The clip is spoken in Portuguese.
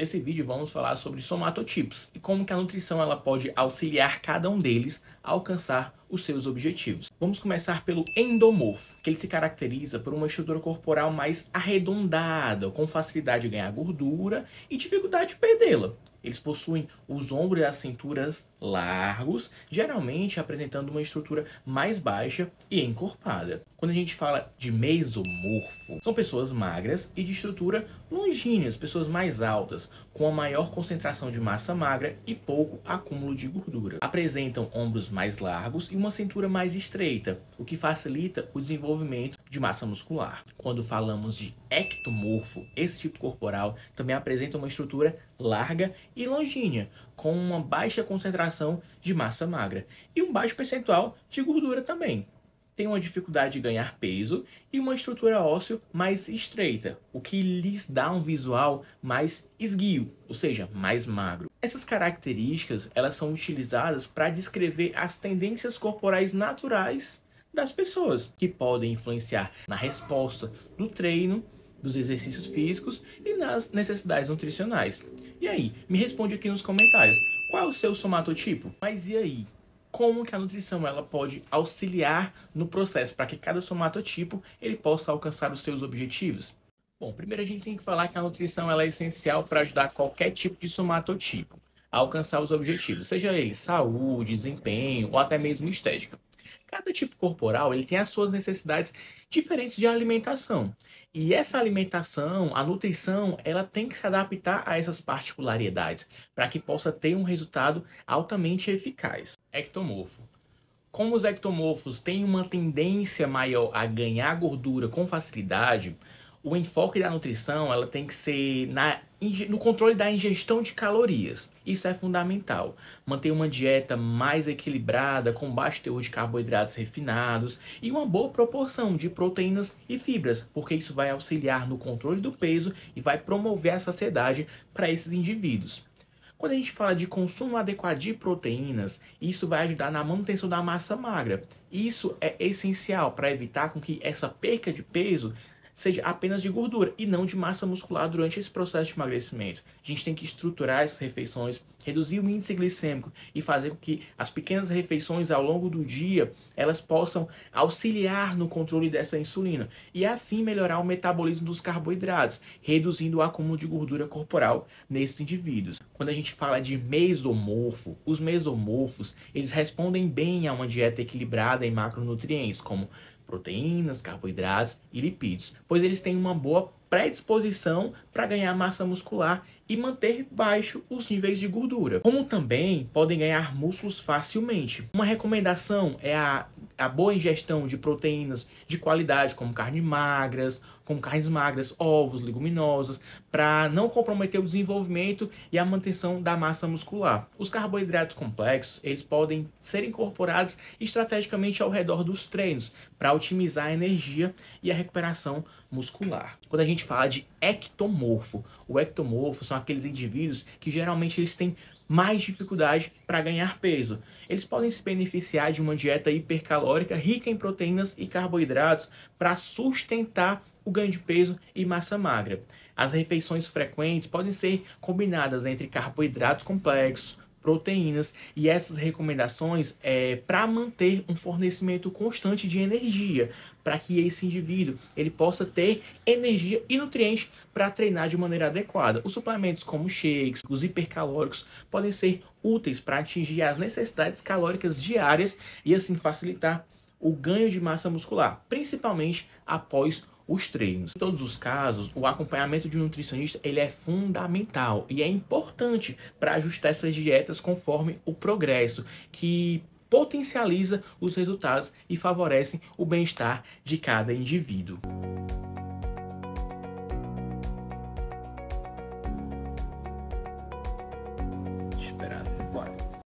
Nesse vídeo vamos falar sobre somatotipos e como que a nutrição ela pode auxiliar cada um deles a alcançar os seus objetivos. Vamos começar pelo endomorfo, que ele se caracteriza por uma estrutura corporal mais arredondada, com facilidade de ganhar gordura e dificuldade de perdê-la. Eles possuem os ombros e as cinturas largos, geralmente apresentando uma estrutura mais baixa e encorpada. Quando a gente fala de mesomorfo, são pessoas magras e de estrutura longínea, pessoas mais altas, com a maior concentração de massa magra e pouco acúmulo de gordura. Apresentam ombros mais largos e uma cintura mais estreita, o que facilita o desenvolvimento de massa muscular. Quando falamos de ectomorfo, esse tipo corporal também apresenta uma estrutura larga e longínqua, com uma baixa concentração de massa magra e um baixo percentual de gordura também. Tem uma dificuldade de ganhar peso e uma estrutura óssea mais estreita, o que lhes dá um visual mais esguio, ou seja, mais magro. Essas características elas são utilizadas para descrever as tendências corporais naturais das pessoas, que podem influenciar na resposta do treino dos exercícios físicos e nas necessidades nutricionais. E aí, me responde aqui nos comentários, qual é o seu somatotipo? Mas e aí? Como que a nutrição ela pode auxiliar no processo para que cada somatotipo ele possa alcançar os seus objetivos? Bom, primeiro a gente tem que falar que a nutrição ela é essencial para ajudar qualquer tipo de somatotipo a alcançar os objetivos, seja ele saúde, desempenho ou até mesmo estética. Cada tipo corporal ele tem as suas necessidades diferentes de alimentação. E essa alimentação, a nutrição, ela tem que se adaptar a essas particularidades para que possa ter um resultado altamente eficaz. Ectomorfo. Como os ectomorfos têm uma tendência maior a ganhar gordura com facilidade, o enfoque da nutrição ela tem que ser na, no controle da ingestão de calorias. Isso é fundamental. Manter uma dieta mais equilibrada, com baixo teor de carboidratos refinados e uma boa proporção de proteínas e fibras, porque isso vai auxiliar no controle do peso e vai promover a saciedade para esses indivíduos. Quando a gente fala de consumo adequado de proteínas, isso vai ajudar na manutenção da massa magra. Isso é essencial para evitar com que essa perca de peso seja apenas de gordura e não de massa muscular durante esse processo de emagrecimento. A gente tem que estruturar essas refeições, reduzir o índice glicêmico e fazer com que as pequenas refeições ao longo do dia elas possam auxiliar no controle dessa insulina e assim melhorar o metabolismo dos carboidratos, reduzindo o acúmulo de gordura corporal nesses indivíduos. Quando a gente fala de mesomorfo, os mesomorfos, eles respondem bem a uma dieta equilibrada em macronutrientes como proteínas, carboidratos e lipídios, pois eles têm uma boa predisposição para ganhar massa muscular e manter baixo os níveis de gordura, como também podem ganhar músculos facilmente. Uma recomendação é a, a boa ingestão de proteínas de qualidade, como carne magras, com carnes magras, ovos, leguminosas, para não comprometer o desenvolvimento e a manutenção da massa muscular. Os carboidratos complexos, eles podem ser incorporados estrategicamente ao redor dos treinos para otimizar a energia e a recuperação muscular. Quando a gente fala de ectomorfo, o ectomorfo são aqueles indivíduos que geralmente eles têm mais dificuldade para ganhar peso. Eles podem se beneficiar de uma dieta hipercalórica rica em proteínas e carboidratos para sustentar o ganho de peso e massa magra. As refeições frequentes podem ser combinadas entre carboidratos complexos, proteínas e essas recomendações é para manter um fornecimento constante de energia, para que esse indivíduo ele possa ter energia e nutrientes para treinar de maneira adequada. Os suplementos como shakes, os hipercalóricos podem ser úteis para atingir as necessidades calóricas diárias e assim facilitar o ganho de massa muscular, principalmente após os treinos. Em todos os casos, o acompanhamento de um nutricionista ele é fundamental e é importante para ajustar essas dietas conforme o progresso, que potencializa os resultados e favorece o bem-estar de cada indivíduo.